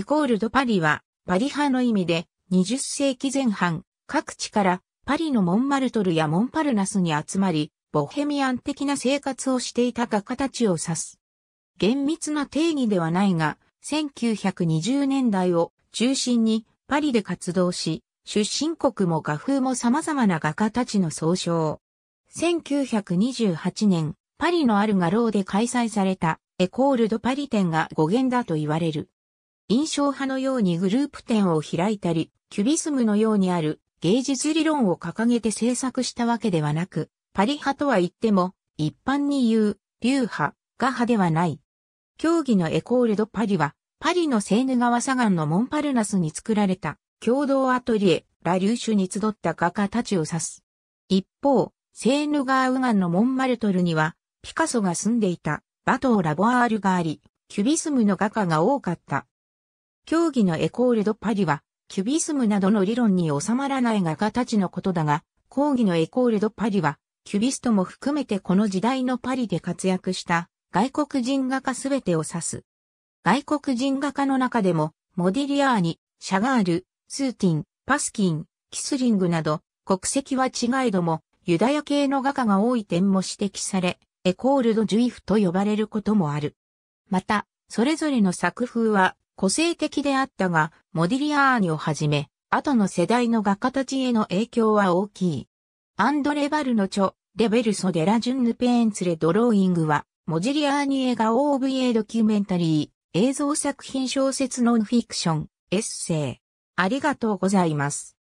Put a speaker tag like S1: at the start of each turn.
S1: エコールドパリは、パリ派の意味で、20世紀前半、各地からパリのモンマルトルやモンパルナスに集まり、ボヘミアン的な生活をしていた画家たちを指す。厳密な定義ではないが、1920年代を中心にパリで活動し、出身国も画風も様々な画家たちの総称。1928年、パリのある画廊で開催されたエコールドパリ展が語源だと言われる。印象派のようにグループ展を開いたり、キュビスムのようにある芸術理論を掲げて制作したわけではなく、パリ派とは言っても、一般に言う、流派、画派ではない。競技のエコールドパリは、パリのセーヌ川左岸のモンパルナスに作られた、共同アトリエ、ラ・リューシュに集った画家たちを指す。一方、セーヌ川右岸のモンマルトルには、ピカソが住んでいた、バトー・ラボアールがあり、キュビスムの画家が多かった。競技のエコール・ド・パリは、キュビスムなどの理論に収まらない画家たちのことだが、講義のエコール・ド・パリは、キュビストも含めてこの時代のパリで活躍した外国人画家すべてを指す。外国人画家の中でも、モディリアーニ、シャガール、スーティン、パスキン、キスリングなど、国籍は違えども、ユダヤ系の画家が多い点も指摘され、エコールド・ジュイフと呼ばれることもある。また、それぞれの作風は個性的であったが、モディリアーニをはじめ、後の世代の画家たちへの影響は大きい。アンドレ・バルの著、レベルソ・デラ・ジュンヌ・ペーンツレ・ドローイングは、モディリアーニ映画 OVA ドキュメンタリー、映像作品小説ノンフィクション、エッセイ。ありがとうございます。